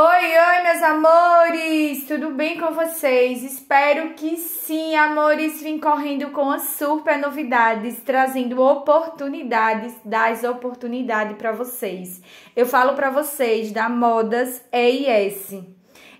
Oi, oi, meus amores! Tudo bem com vocês? Espero que sim, amores! Vim correndo com as super novidades, trazendo oportunidades das oportunidades para vocês. Eu falo para vocês da Modas EIS.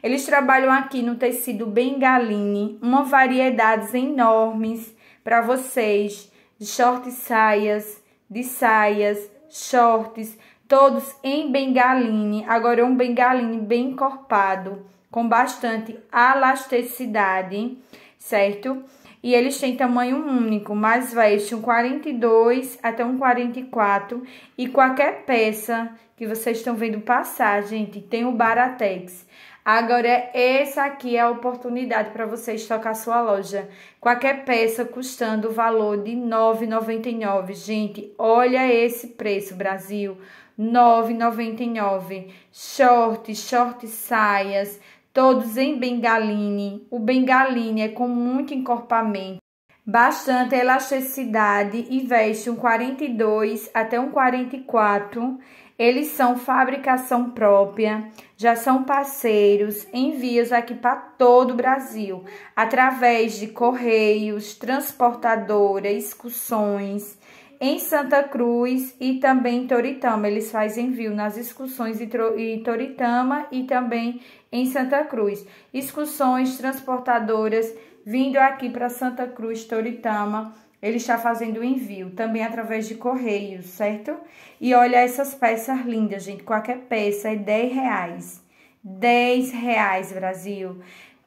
Eles trabalham aqui no tecido bengaline, uma variedades enormes para vocês, de shorts, saias, de saias, shorts, todos em bengaline, agora é um bengaline bem encorpado, com bastante elasticidade, certo? E eles têm tamanho único, mas veste um 42 até um 44. E qualquer peça que vocês estão vendo passar, gente, tem o Baratex. Agora, essa aqui é a oportunidade para você estocar sua loja. Qualquer peça custando o valor de R$ 9,99. Gente, olha esse preço, Brasil. R$ 9,99. Short, short saias, todos em bengaline. O bengaline é com muito encorpamento bastante elasticidade e veste um 42 até um 44 eles são fabricação própria, já são parceiros, envios aqui para todo o Brasil, através de correios, transportadora, excursões, em Santa Cruz e também em Toritama. Eles fazem envio nas excursões em Toritama e também em Santa Cruz. Excursões transportadoras vindo aqui para Santa Cruz, Toritama, ele está fazendo o envio também através de correios, certo? E olha essas peças lindas, gente. Qualquer peça é 10 reais. 10 reais, Brasil.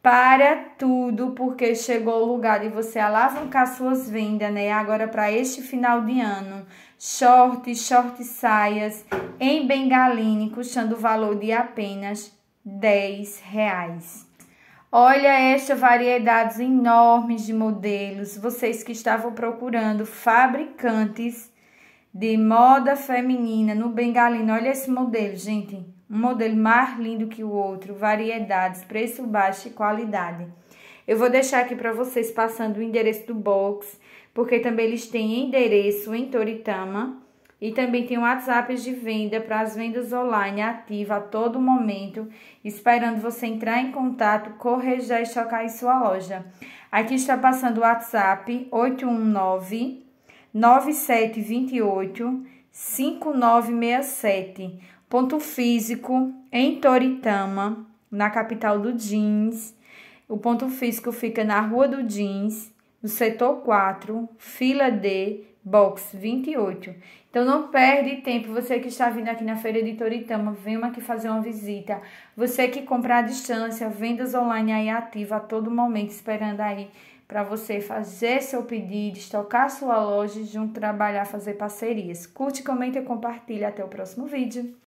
Para tudo, porque chegou o lugar de você alavancar suas vendas, né? Agora, para este final de ano, shorts, short saias em bengaline, custando o valor de apenas 10 reais. Olha esta variedades enormes de modelos, vocês que estavam procurando fabricantes de moda feminina no Bengalino. Olha esse modelo, gente, um modelo mais lindo que o outro, variedades, preço baixo e qualidade. Eu vou deixar aqui para vocês passando o endereço do box, porque também eles têm endereço em Toritama e também tem WhatsApp de venda para as vendas online ativa a todo momento, esperando você entrar em contato, correr já e chocar em sua loja. Aqui está passando o WhatsApp 819 9728 5967. Ponto físico em Toritama, na capital do jeans. O ponto físico fica na Rua do Jeans, no setor 4, fila D, box 28. Então não perde tempo, você que está vindo aqui na feira de Toritama, venha aqui fazer uma visita. Você que compra à distância, vendas online aí ativa a todo momento esperando aí para você fazer seu pedido, estocar sua loja e junto trabalhar, fazer parcerias. Curte, comenta e compartilha. Até o próximo vídeo.